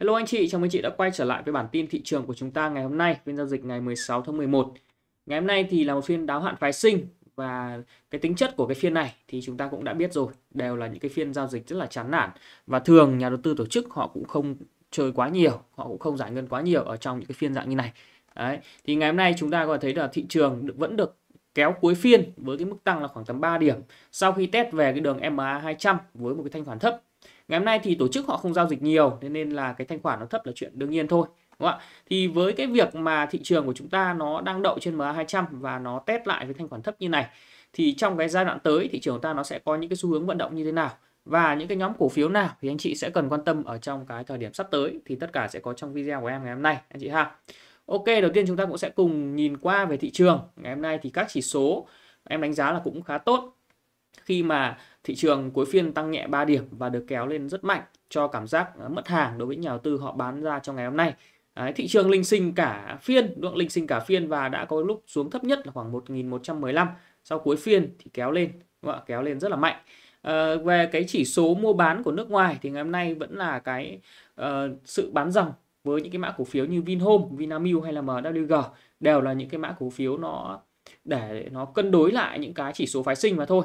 Hello anh chị, chào mừng chị đã quay trở lại với bản tin thị trường của chúng ta ngày hôm nay, phiên giao dịch ngày 16 tháng 11. Ngày hôm nay thì là một phiên đáo hạn phái sinh và cái tính chất của cái phiên này thì chúng ta cũng đã biết rồi, đều là những cái phiên giao dịch rất là chán nản và thường nhà đầu tư tổ chức họ cũng không chơi quá nhiều, họ cũng không giải ngân quá nhiều ở trong những cái phiên dạng như này. Đấy, thì ngày hôm nay chúng ta có thể thấy là thị trường vẫn được kéo cuối phiên với cái mức tăng là khoảng tầm 3 điểm sau khi test về cái đường MA 200 với một cái thanh khoản thấp ngày hôm nay thì tổ chức họ không giao dịch nhiều nên nên là cái thanh khoản nó thấp là chuyện đương nhiên thôi đúng không ạ thì với cái việc mà thị trường của chúng ta nó đang đậu trên MA 200 và nó test lại với thanh khoản thấp như này thì trong cái giai đoạn tới thị trường của ta nó sẽ có những cái xu hướng vận động như thế nào và những cái nhóm cổ phiếu nào thì anh chị sẽ cần quan tâm ở trong cái thời điểm sắp tới thì tất cả sẽ có trong video của em ngày hôm nay anh chị ha Ok đầu tiên chúng ta cũng sẽ cùng nhìn qua về thị trường ngày hôm nay thì các chỉ số em đánh giá là cũng khá tốt khi mà Thị trường cuối phiên tăng nhẹ 3 điểm và được kéo lên rất mạnh cho cảm giác à, mất hàng đối với nhà đầu tư họ bán ra trong ngày hôm nay. Đấy, thị trường linh sinh cả phiên, lượng linh sinh cả phiên và đã có lúc xuống thấp nhất là khoảng 1.115. Sau cuối phiên thì kéo lên, đúng không? kéo lên rất là mạnh. À, về cái chỉ số mua bán của nước ngoài thì ngày hôm nay vẫn là cái uh, sự bán dòng với những cái mã cổ phiếu như Vinhome, Vinamilk hay là MWG đều là những cái mã cổ phiếu nó để nó cân đối lại những cái chỉ số phái sinh mà thôi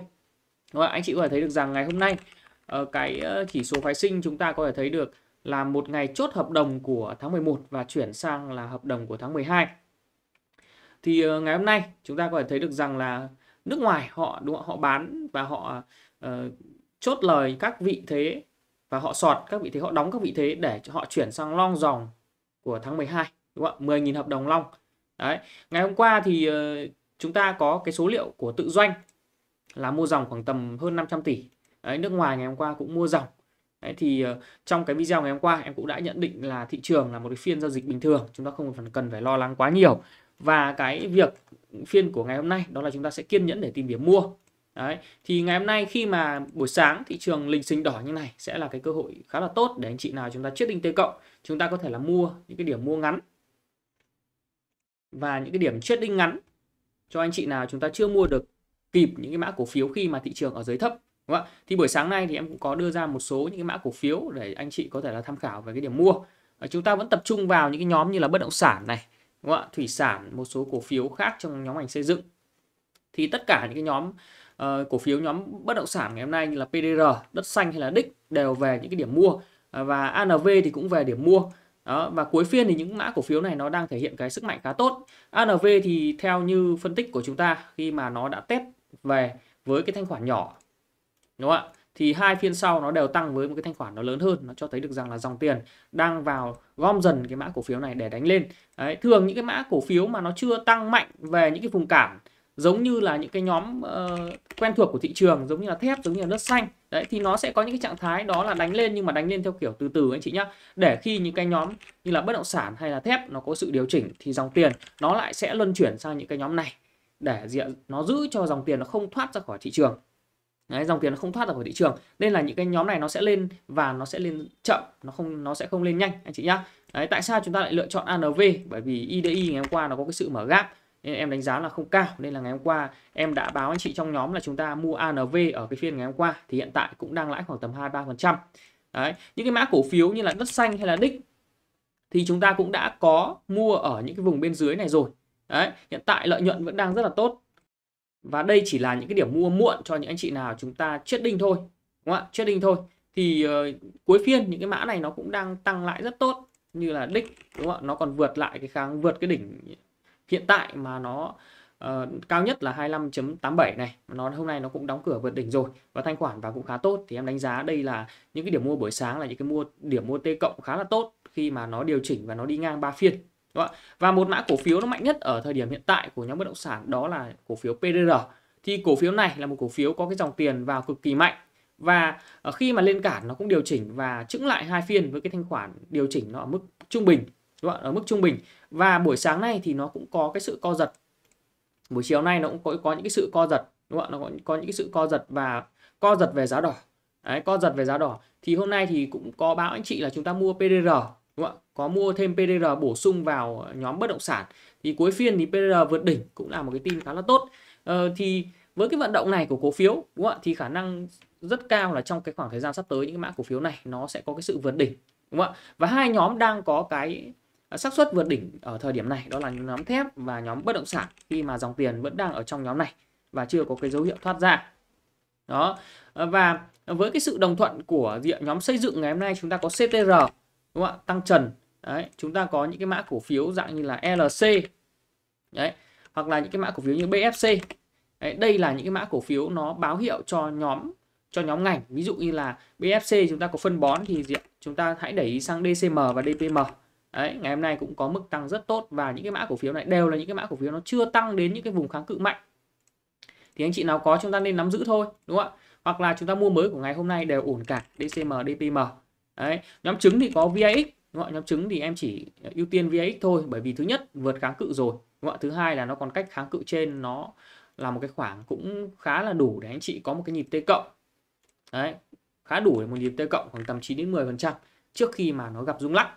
Đúng không? Anh chị có thể thấy được rằng ngày hôm nay ờ, cái ờ, chỉ số phái sinh chúng ta có thể thấy được là một ngày chốt hợp đồng của tháng 11 và chuyển sang là hợp đồng của tháng 12. Thì ờ, ngày hôm nay chúng ta có thể thấy được rằng là nước ngoài họ đúng không? họ bán và họ uh, chốt lời các vị thế và họ sọt các vị thế họ đóng các vị thế để họ chuyển sang long dòng của tháng 12 đúng không ạ? 10.000 hợp đồng long. Đấy, ngày hôm qua thì uh, chúng ta có cái số liệu của tự doanh là mua dòng khoảng tầm hơn 500 tỷ Đấy, nước ngoài ngày hôm qua cũng mua dòng Đấy, thì ờ, trong cái video ngày hôm qua em cũng đã nhận định là thị trường là một cái phiên giao dịch bình thường chúng ta không cần phải lo lắng quá nhiều và cái việc phiên của ngày hôm nay đó là chúng ta sẽ kiên nhẫn để tìm điểm mua Đấy, thì ngày hôm nay khi mà buổi sáng thị trường lình sinh đỏ như này sẽ là cái cơ hội khá là tốt để anh chị nào chúng ta chết đinh tê cộng chúng ta có thể là mua những cái điểm mua ngắn và những cái điểm chết đinh ngắn cho anh chị nào chúng ta chưa mua được kịp những cái mã cổ phiếu khi mà thị trường ở dưới thấp đúng không ạ? Thì buổi sáng nay thì em cũng có đưa ra một số những cái mã cổ phiếu để anh chị có thể là tham khảo về cái điểm mua. À, chúng ta vẫn tập trung vào những cái nhóm như là bất động sản này, đúng không ạ? Thủy sản, một số cổ phiếu khác trong nhóm ngành xây dựng. Thì tất cả những cái nhóm uh, cổ phiếu nhóm bất động sản ngày hôm nay như là PDR, đất xanh hay là Đích đều về những cái điểm mua và ANV thì cũng về điểm mua. Đó, và cuối phiên thì những mã cổ phiếu này nó đang thể hiện cái sức mạnh khá tốt. ANV thì theo như phân tích của chúng ta khi mà nó đã test về với cái thanh khoản nhỏ đúng không ạ thì hai phiên sau nó đều tăng với một cái thanh khoản nó lớn hơn nó cho thấy được rằng là dòng tiền đang vào gom dần cái mã cổ phiếu này để đánh lên Đấy, thường những cái mã cổ phiếu mà nó chưa tăng mạnh về những cái vùng cản giống như là những cái nhóm uh, quen thuộc của thị trường giống như là thép giống như là đất xanh đấy thì nó sẽ có những cái trạng thái đó là đánh lên nhưng mà đánh lên theo kiểu từ từ anh chị nhá để khi những cái nhóm như là bất động sản hay là thép nó có sự điều chỉnh thì dòng tiền nó lại sẽ luân chuyển sang những cái nhóm này để diện nó giữ cho dòng tiền nó không thoát ra khỏi thị trường Đấy, dòng tiền nó không thoát ra khỏi thị trường nên là những cái nhóm này nó sẽ lên và nó sẽ lên chậm nó không nó sẽ không lên nhanh anh chị nhá Đấy, tại sao chúng ta lại lựa chọn ANV bởi vì IDI ngày hôm qua nó có cái sự mở gap nên em đánh giá là không cao nên là ngày hôm qua em đã báo anh chị trong nhóm là chúng ta mua ANV ở cái phiên ngày hôm qua thì hiện tại cũng đang lãi khoảng tầm 2 phần trăm. những cái mã cổ phiếu như là đất xanh hay là đích thì chúng ta cũng đã có mua ở những cái vùng bên dưới này rồi Đấy, hiện tại lợi nhuận vẫn đang rất là tốt. Và đây chỉ là những cái điểm mua muộn cho những anh chị nào chúng ta trading thôi. Đúng không ạ? Trading thôi. Thì uh, cuối phiên những cái mã này nó cũng đang tăng lại rất tốt như là đích đúng không ạ? Nó còn vượt lại cái kháng vượt cái đỉnh hiện tại mà nó uh, cao nhất là 25.87 này, nó hôm nay nó cũng đóng cửa vượt đỉnh rồi và thanh khoản và cũng khá tốt thì em đánh giá đây là những cái điểm mua buổi sáng là những cái mua điểm mua T cộng khá là tốt khi mà nó điều chỉnh và nó đi ngang ba phiên Đúng không? Và một mã cổ phiếu nó mạnh nhất ở thời điểm hiện tại của nhóm bất động sản đó là cổ phiếu PDR. Thì cổ phiếu này là một cổ phiếu có cái dòng tiền vào cực kỳ mạnh và ờ, khi mà lên cản nó cũng điều chỉnh và chững lại hai phiên với cái thanh khoản điều chỉnh nó ở mức trung bình đúng không? ở mức trung bình và buổi sáng nay thì nó cũng có cái sự co giật buổi chiều nay nó cũng có, có những cái sự co giật đúng không? nó có, có những cái sự co giật và co giật về giá đỏ Đấy, co giật về giá đỏ thì hôm nay thì cũng có báo anh chị là chúng ta mua PDR có mua thêm PDR bổ sung vào nhóm bất động sản thì cuối phiên thì PDR vượt đỉnh cũng là một cái tin khá là tốt ờ, thì với cái vận động này của cổ phiếu đúng không ạ thì khả năng rất cao là trong cái khoảng thời gian sắp tới những cái mã cổ phiếu này nó sẽ có cái sự vượt đỉnh đúng không ạ và hai nhóm đang có cái à, xác suất vượt đỉnh ở thời điểm này đó là nhóm thép và nhóm bất động sản khi mà dòng tiền vẫn đang ở trong nhóm này và chưa có cái dấu hiệu thoát ra đó ờ, và với cái sự đồng thuận của nhóm xây dựng ngày hôm nay chúng ta có CTR đúng không ạ tăng trần đấy chúng ta có những cái mã cổ phiếu dạng như là LC đấy hoặc là những cái mã cổ phiếu như BFC đấy, đây là những cái mã cổ phiếu nó báo hiệu cho nhóm cho nhóm ngành ví dụ như là BFC chúng ta có phân bón thì gì chúng ta hãy để ý sang DCM và DPM đấy ngày hôm nay cũng có mức tăng rất tốt và những cái mã cổ phiếu này đều là những cái mã cổ phiếu nó chưa tăng đến những cái vùng kháng cự mạnh thì anh chị nào có chúng ta nên nắm giữ thôi đúng không ạ hoặc là chúng ta mua mới của ngày hôm nay đều ổn cả DCM DPM đấy nhóm trứng thì có VIX đúng không? nhóm trứng thì em chỉ ưu tiên VIX thôi bởi vì thứ nhất vượt kháng cự rồi đúng không? thứ hai là nó còn cách kháng cự trên nó là một cái khoảng cũng khá là đủ để anh chị có một cái nhịp T cộng đấy khá đủ để một nhịp T cộng khoảng tầm 9 đến 10 phần trăm trước khi mà nó gặp rung lắc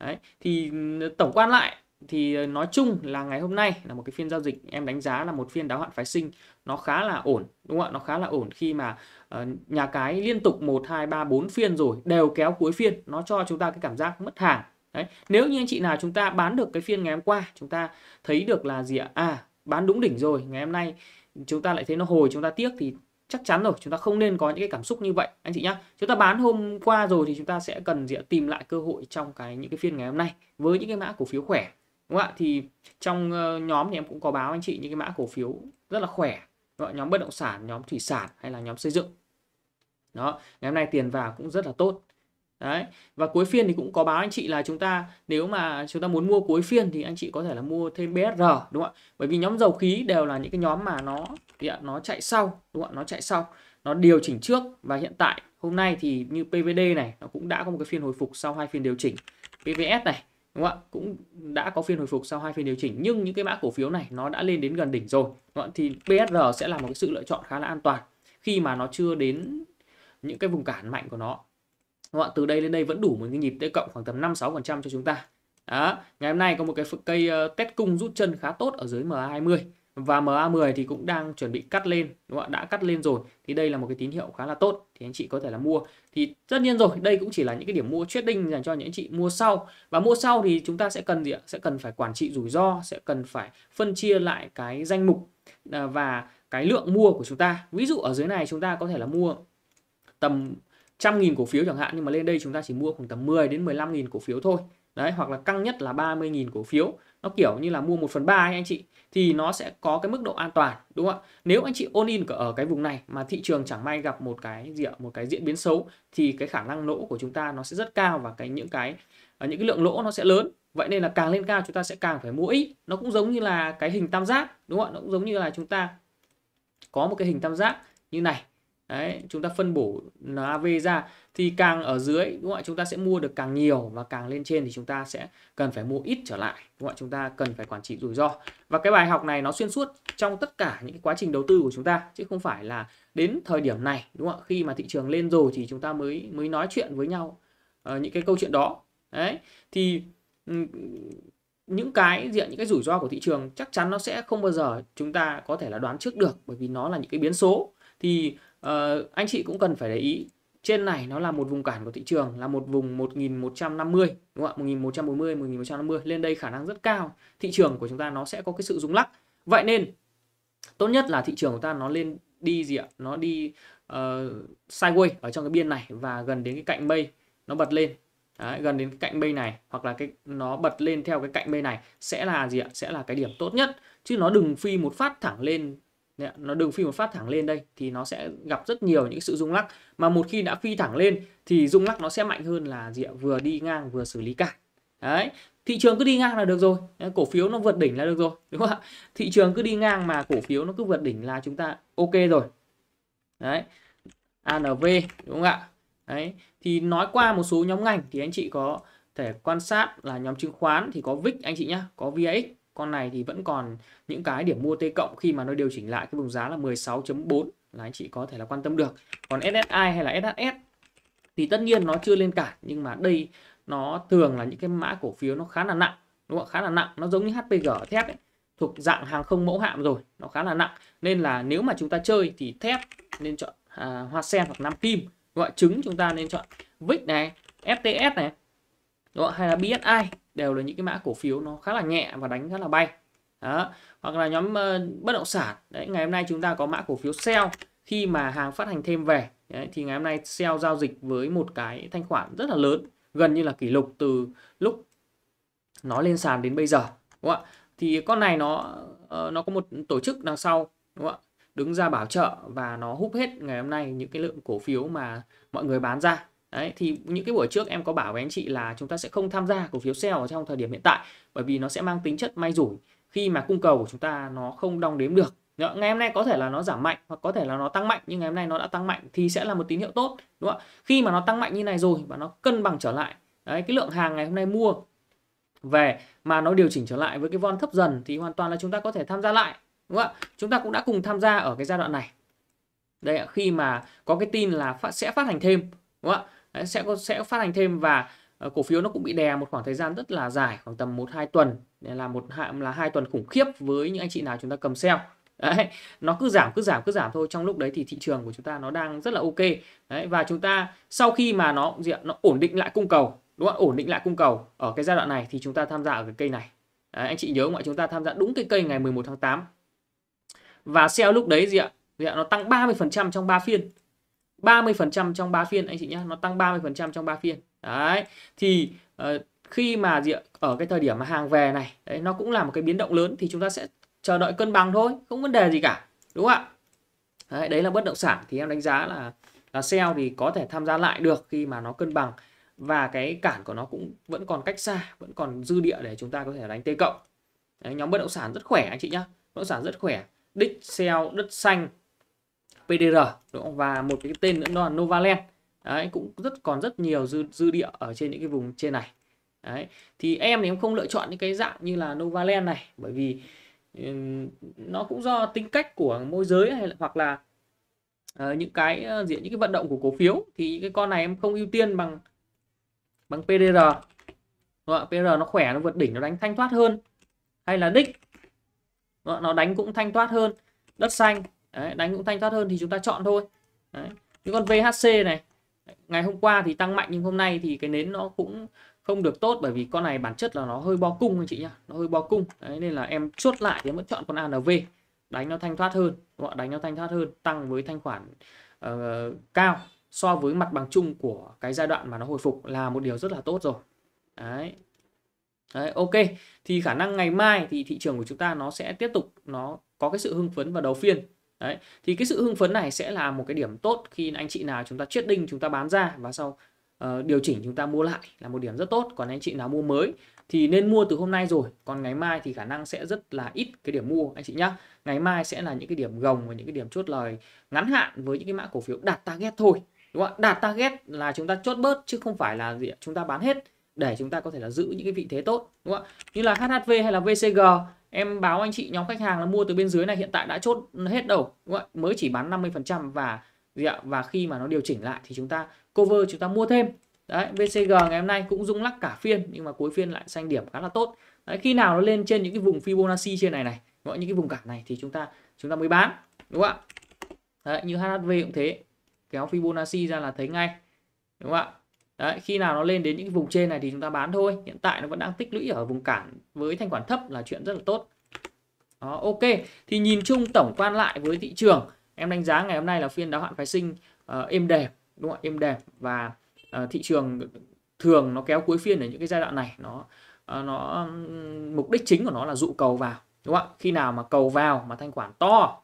đấy thì ừ, tổng quan lại thì ờ, nói chung là ngày hôm nay là một cái phiên giao dịch em đánh giá là một phiên đáo hạn phái sinh nó khá là ổn đúng không ạ nó khá là ổn khi mà ờ, nhà cái liên tục 1 2 3 4 phiên rồi đều kéo cuối phiên nó cho chúng ta cái cảm giác mất hàng đấy nếu như anh chị nào chúng ta bán được cái phiên ngày hôm qua chúng ta thấy được là gì ạ à bán đúng đỉnh rồi ngày hôm nay chúng ta lại thấy nó hồi chúng ta tiếc thì chắc chắn rồi chúng ta không nên có những cái cảm xúc như vậy anh chị nhá chúng ta bán hôm qua rồi thì chúng ta sẽ cần gì tìm lại cơ hội trong cái những cái phiên ngày hôm nay với những cái mã cổ phiếu khỏe đúng không ạ thì trong ờ, nhóm thì em cũng có báo anh chị những cái mã cổ phiếu rất là khỏe gọi nhóm bất động sản nhóm thủy sản hay là nhóm xây dựng đó ngày hôm nay tiền vào cũng rất là tốt đấy và cuối phiên thì cũng có báo anh chị là chúng ta nếu mà chúng ta muốn mua cuối phiên thì anh chị có thể là mua thêm BSR đúng không ạ bởi vì nhóm dầu khí đều là những cái nhóm mà nó nó chạy sau đúng không ạ nó chạy sau nó điều chỉnh trước và hiện tại hôm nay thì như PVD này nó cũng đã có một cái phiên hồi phục sau hai phiên điều chỉnh PVS này đúng không ạ cũng đã có phiên hồi phục sau hai phiên điều chỉnh nhưng những cái mã cổ phiếu này nó đã lên đến gần đỉnh rồi đúng không? thì PSR sẽ là một cái sự lựa chọn khá là an toàn khi mà nó chưa đến những cái vùng cản mạnh của nó đúng không? từ đây lên đây vẫn đủ một cái nhịp tê cộng khoảng tầm 5 6 cho chúng ta đó. ngày hôm nay có một cái cây ờ, test cung rút chân khá tốt ở dưới MA20 và MA10 thì cũng đang chuẩn bị cắt lên đúng không ạ đã cắt lên rồi thì đây là một cái tín hiệu khá là tốt thì anh chị có thể là mua thì tất nhiên rồi đây cũng chỉ là những cái điểm mua trading dành cho những anh chị mua sau và mua sau thì chúng ta sẽ cần gì ạ sẽ cần phải quản trị rủi ro sẽ cần phải phân chia lại cái danh mục à, và cái lượng mua của chúng ta ví dụ ở dưới này chúng ta có thể là mua tầm trăm nghìn cổ phiếu chẳng hạn nhưng mà lên đây chúng ta chỉ mua khoảng tầm 10 đến 15 nghìn cổ phiếu thôi đấy hoặc là căng nhất là 30 nghìn cổ phiếu nó kiểu như là mua 1 phần 3 ấy anh chị thì nó sẽ có cái mức độ an toàn đúng không ạ nếu anh chị ôn in ở cái vùng này mà thị trường chẳng may gặp một cái gì ạ một cái diễn biến xấu thì cái khả năng lỗ của chúng ta nó sẽ rất cao và cái những cái ờ, những cái lượng lỗ nó sẽ lớn vậy nên là càng lên cao chúng ta sẽ càng phải mua ít nó cũng giống như là cái hình tam giác đúng không ạ nó cũng giống như là chúng ta có một cái hình tam giác như này đấy chúng ta phân bổ NAV ra thì càng ở dưới đúng không ạ chúng ta sẽ mua được càng nhiều và càng lên trên thì chúng ta sẽ cần phải mua ít trở lại đúng không ạ chúng ta cần phải quản trị rủi ro và cái bài học này nó xuyên suốt trong tất cả những cái quá trình đầu tư của chúng ta chứ không phải là đến thời điểm này đúng không ạ khi mà thị trường lên rồi thì chúng ta mới mới nói chuyện với nhau uh, những cái câu chuyện đó đấy thì những cái diện những cái rủi ro của thị trường chắc chắn nó sẽ không bao giờ chúng ta có thể là đoán trước được bởi vì nó là những cái biến số thì uh, anh chị cũng cần phải để ý trên này nó là một vùng cản của thị trường là một vùng 1150 đúng không ạ 1140 1150 lên đây khả năng rất cao thị trường của chúng ta nó sẽ có cái sự rung lắc vậy nên tốt nhất là thị trường của ta nó lên đi gì ạ nó đi uh, sideways ở trong cái biên này và gần đến cái cạnh mây nó bật lên Đấy, gần đến cái cạnh mây này hoặc là cái nó bật lên theo cái cạnh mây này sẽ là gì ạ sẽ là cái điểm tốt nhất chứ nó đừng phi một phát thẳng lên Đấy, nó đường phi một phát thẳng lên đây thì nó sẽ gặp rất nhiều những sự rung lắc mà một khi đã phi thẳng lên thì rung lắc nó sẽ mạnh hơn là gì ạ? vừa đi ngang vừa xử lý cả đấy thị trường cứ đi ngang là được rồi cổ phiếu nó vượt đỉnh là được rồi đúng không ạ thị trường cứ đi ngang mà cổ phiếu nó cứ vượt đỉnh là chúng ta ok rồi đấy ANV đúng không ạ đấy thì nói qua một số nhóm ngành thì anh chị có thể quan sát là nhóm chứng khoán thì có VIX anh chị nhá có VIX con này thì vẫn còn những cái điểm mua T cộng khi mà nó điều chỉnh lại cái vùng giá là 16.4 là anh chị có thể là quan tâm được còn SSI hay là SHS thì tất nhiên nó chưa lên cả nhưng mà đây nó thường là những cái mã cổ phiếu nó khá là nặng đúng không khá là nặng nó giống như HPG thép ấy, thuộc dạng hàng không mẫu hạm rồi nó khá là nặng nên là nếu mà chúng ta chơi thì thép nên chọn à, hoa sen hoặc nam kim gọi trứng chúng ta nên chọn vick này FTS này đúng không? hay là BSI đều là những cái mã cổ phiếu nó khá là nhẹ và đánh rất là bay đó. hoặc là nhóm uh, bất động sản đấy ngày hôm nay chúng ta có mã cổ phiếu sell khi mà hàng phát hành thêm về đấy, thì ngày hôm nay sell giao dịch với một cái thanh khoản rất là lớn gần như là kỷ lục từ lúc nó lên sàn đến bây giờ đúng không ạ thì con này nó uh, nó có một tổ chức đằng sau đúng không ạ đứng ra bảo trợ và nó hút hết ngày hôm nay những cái lượng cổ phiếu mà mọi người bán ra Đấy, thì những cái buổi trước em có bảo với anh chị là chúng ta sẽ không tham gia cổ phiếu sell ở trong thời điểm hiện tại bởi vì nó sẽ mang tính chất may rủi khi mà cung cầu của chúng ta nó không đong đếm được ngày hôm nay có thể là nó giảm mạnh hoặc có thể là nó tăng mạnh nhưng ngày hôm nay nó đã tăng mạnh thì sẽ là một tín hiệu tốt đúng không ạ khi mà nó tăng mạnh như này rồi và nó cân bằng trở lại đấy, cái lượng hàng ngày hôm nay mua về mà nó điều chỉnh trở lại với cái von thấp dần thì hoàn toàn là chúng ta có thể tham gia lại đúng không ạ chúng ta cũng đã cùng tham gia ở cái giai đoạn này đây khi mà có cái tin là phát, sẽ phát hành thêm đúng không ạ sẽ có sẽ phát hành thêm và ờ, cổ phiếu nó cũng bị đè một khoảng thời gian rất là dài khoảng tầm 1 2 tuần nên là một là hai tuần khủng khiếp với những anh chị nào chúng ta cầm sell đấy nó cứ giảm cứ giảm cứ giảm thôi trong lúc đấy thì thị trường của chúng ta nó đang rất là ok đấy và chúng ta sau khi mà nó diện nó ổn định lại cung cầu đúng không ổn định lại cung cầu ở cái giai đoạn này thì chúng ta tham gia ở cái cây này đấy, anh chị nhớ ngoại chúng ta tham gia đúng cái cây ngày 11 tháng 8 và sell lúc đấy gì ạ, gì ạ? nó tăng 30% trong 3 phiên 30% trong 3 phiên anh chị nhé nó tăng 30% trong 3 phiên đấy thì uh, khi mà ở cái thời điểm mà hàng về này đấy, nó cũng là một cái biến động lớn thì chúng ta sẽ chờ đợi cân bằng thôi không vấn đề gì cả đúng không ạ đấy, đấy là bất động sản thì em đánh giá là là sell thì có thể tham gia lại được khi mà nó cân bằng và cái cản của nó cũng vẫn còn cách xa vẫn còn dư địa để chúng ta có thể đánh tê cộng đấy, nhóm bất động sản rất khỏe anh chị nhá bất động sản rất khỏe đích sell đất xanh PDR đúng không? và một cái tên nữa nó là Novaland đấy cũng rất còn rất nhiều dư dư địa ở trên những cái vùng trên này đấy thì em thì em không lựa chọn những cái dạng như là Novaland này bởi vì nó cũng do tính cách của môi giới hay là, hoặc là uh, những cái ờ, diện những cái vận động của cổ phiếu thì những cái con này em không ưu tiên bằng bằng PDR đúng không? PR nó khỏe nó vượt đỉnh nó đánh thanh thoát hơn hay là đích nó đánh cũng thanh thoát hơn đất xanh Đấy, đánh cũng thanh thoát hơn thì chúng ta chọn thôi Đấy. những con VHC này ngày hôm qua thì tăng mạnh nhưng hôm nay thì cái nến nó cũng không được tốt bởi vì con này bản chất là nó hơi bo cung anh chị nhá nó hơi bo cung Đấy, nên là em chốt lại thì em vẫn chọn con ANV đánh nó thanh thoát hơn gọi đánh nó thanh thoát hơn tăng với thanh khoản uh, cao so với mặt bằng chung của cái giai đoạn mà nó hồi phục là một điều rất là tốt rồi đấy Đấy, ok thì khả năng ngày mai thì thị trường của chúng ta nó sẽ tiếp tục nó có cái sự hưng phấn vào đầu phiên Đấy, thì cái sự hưng phấn này sẽ là một cái điểm tốt khi anh chị nào chúng ta trading chúng ta bán ra và sau uh, điều chỉnh chúng ta mua lại là một điểm rất tốt. Còn anh chị nào mua mới thì nên mua từ hôm nay rồi, còn ngày mai thì khả năng sẽ rất là ít cái điểm mua anh chị nhá. Ngày mai sẽ là những cái điểm gồng và những cái điểm chốt lời ngắn hạn với những cái mã cổ phiếu đạt target thôi. Đúng không ạ? Đạt target là chúng ta chốt bớt chứ không phải là gì chúng ta bán hết để chúng ta có thể là giữ những cái vị thế tốt đúng không ạ? Như là HHV hay là VCG em báo anh chị nhóm khách hàng là mua từ bên dưới này hiện tại đã chốt hết đầu đúng không? mới chỉ bán 50% và gì ạ và khi mà nó điều chỉnh lại thì chúng ta cover chúng ta mua thêm đấy VCG ngày hôm nay cũng rung lắc cả phiên nhưng mà cuối phiên lại xanh điểm khá là tốt đấy, khi nào nó lên trên những cái vùng Fibonacci trên này này gọi những cái vùng cản này thì chúng ta chúng ta mới bán đúng không ạ như HHV cũng thế kéo Fibonacci ra là thấy ngay đúng không ạ Đấy, khi nào nó lên đến những vùng trên này thì chúng ta bán thôi. Hiện tại nó vẫn đang tích lũy ở vùng cản với thanh khoản thấp là chuyện rất là tốt. Đó, ok. Thì nhìn chung tổng quan lại với thị trường, em đánh giá ngày hôm nay là phiên đáo hạn phái sinh uh, êm đẹp, đúng không ạ? Êm đẹp và uh, thị trường thường nó kéo cuối phiên ở những cái giai đoạn này nó uh, nó mục đích chính của nó là dụ cầu vào, đúng không ạ? Khi nào mà cầu vào mà thanh khoản to,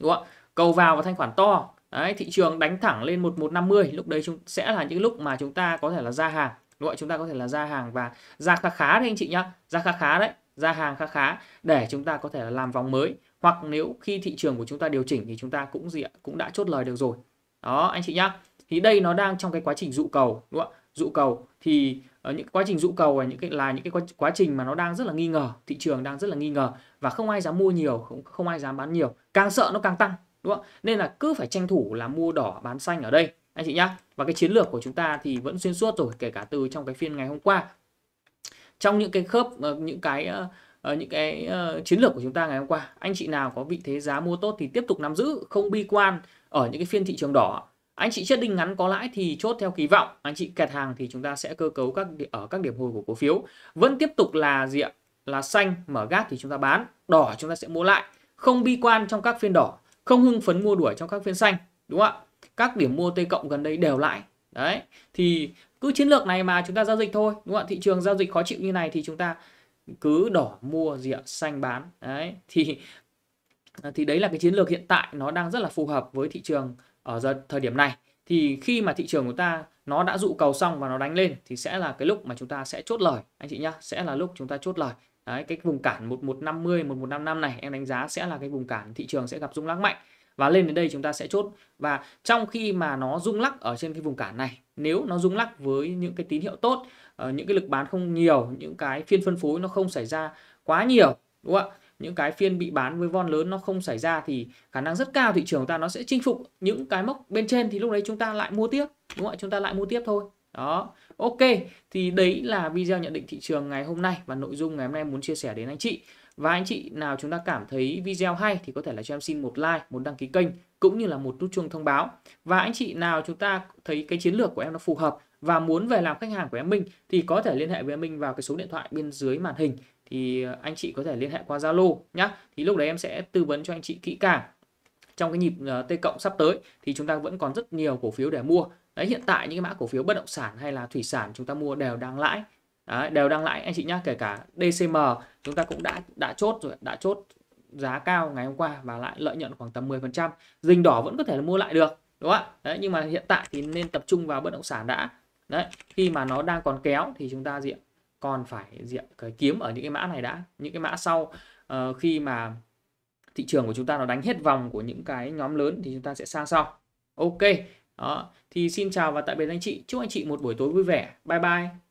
đúng không ạ? Cầu vào và thanh khoản to Đấy, thị trường đánh thẳng lên 1150 lúc đấy chúng sẽ là những lúc mà chúng ta có thể là ra hàng đúng không? chúng ta có thể là ra hàng và ra khá khá đấy anh chị nhá ra khá khá đấy ra hàng khá khá để chúng ta có thể là làm vòng mới hoặc nếu khi thị trường của chúng ta điều chỉnh thì chúng ta cũng gì ạ cũng đã chốt lời được rồi đó anh chị nhá thì đây nó đang trong cái quá trình dụ cầu đúng không dụ cầu thì ở ờ, những quá trình dụ cầu là những cái là những cái quá trình mà nó đang rất là nghi ngờ thị trường đang rất là nghi ngờ và không ai dám mua nhiều không không ai dám bán nhiều càng sợ nó càng tăng đúng không nên là cứ phải tranh thủ là mua đỏ bán xanh ở đây anh chị nhá và cái chiến lược của chúng ta thì vẫn xuyên suốt rồi kể cả từ trong cái phiên ngày hôm qua trong những cái khớp ờ, những cái ờ, ờ, những cái chiến lược của chúng ta ngày hôm qua anh chị nào có vị thế giá mua tốt thì tiếp tục nắm giữ không bi quan ở những cái phiên thị trường đỏ anh chị chết định ngắn có lãi thì chốt theo kỳ vọng anh chị kẹt hàng thì chúng ta sẽ cơ cấu các ở các điểm hồi của cổ phiếu vẫn tiếp tục là diện là xanh mở gác thì chúng ta bán đỏ chúng ta sẽ mua lại không bi quan trong các phiên đỏ không hưng phấn mua đuổi trong các phiên xanh đúng không ạ các điểm mua t cộng gần đây đều lại đấy thì cứ chiến lược này mà chúng ta giao dịch thôi đúng không ạ thị trường giao dịch khó chịu như này thì chúng ta cứ đỏ mua gì ạ xanh bán đấy thì à, thì đấy là cái chiến lược hiện tại nó đang rất là phù hợp với thị trường ở giờ thời điểm này thì khi mà thị trường của ta nó đã dụ cầu xong và nó đánh lên thì sẽ là cái lúc mà chúng ta sẽ chốt lời anh chị nhá sẽ là lúc chúng ta chốt lời Đấy, cái vùng cản 1150, 1155 này em đánh giá sẽ là cái vùng cản thị trường sẽ gặp rung lắc mạnh và lên đến đây chúng ta sẽ chốt và trong khi mà nó rung lắc ở trên cái vùng cản này nếu nó rung lắc với những cái tín hiệu tốt ờ, những cái lực bán không nhiều những cái phiên phân phối nó không xảy ra quá nhiều đúng không ạ những cái phiên bị bán với von lớn nó không xảy ra thì khả năng rất cao thị trường ta nó sẽ chinh phục những cái mốc bên trên thì lúc đấy chúng ta lại mua tiếp đúng không ạ chúng ta lại mua tiếp thôi đó ok thì đấy là video nhận định thị trường ngày hôm nay và nội dung ngày hôm nay muốn chia sẻ đến anh chị và anh chị nào chúng ta cảm thấy video hay thì có thể là cho em xin một like, một đăng ký kênh cũng như là một nút chuông thông báo. Và anh chị nào chúng ta thấy cái chiến lược của em nó phù hợp và muốn về làm khách hàng của em Minh thì có thể liên hệ với em Minh vào cái số điện thoại bên dưới màn hình thì ờ, anh chị có thể liên hệ qua Zalo nhá. Thì lúc đấy em sẽ tư vấn cho anh chị kỹ càng. Trong cái nhịp ờ, T cộng sắp tới thì chúng ta vẫn còn rất nhiều cổ phiếu để mua Đấy, hiện tại những cái mã cổ phiếu bất động sản hay là thủy sản chúng ta mua đều đang lãi Đấy, đều đang lãi anh chị nhá kể cả DCM chúng ta cũng đã đã chốt rồi đã chốt giá cao ngày hôm qua và lại lợi nhuận khoảng tầm 10% Dình đỏ vẫn có thể là mua lại được đúng không ạ đấy nhưng mà hiện tại thì nên tập trung vào bất động sản đã đấy khi mà nó đang còn kéo thì chúng ta diện còn phải diện cái kiếm ở những cái mã này đã những cái mã sau uh, khi mà thị trường của chúng ta nó đánh hết vòng của những cái nhóm lớn thì chúng ta sẽ sang sau ok đó thì xin chào và tạm biệt anh chị chúc anh chị một buổi tối vui vẻ bye bye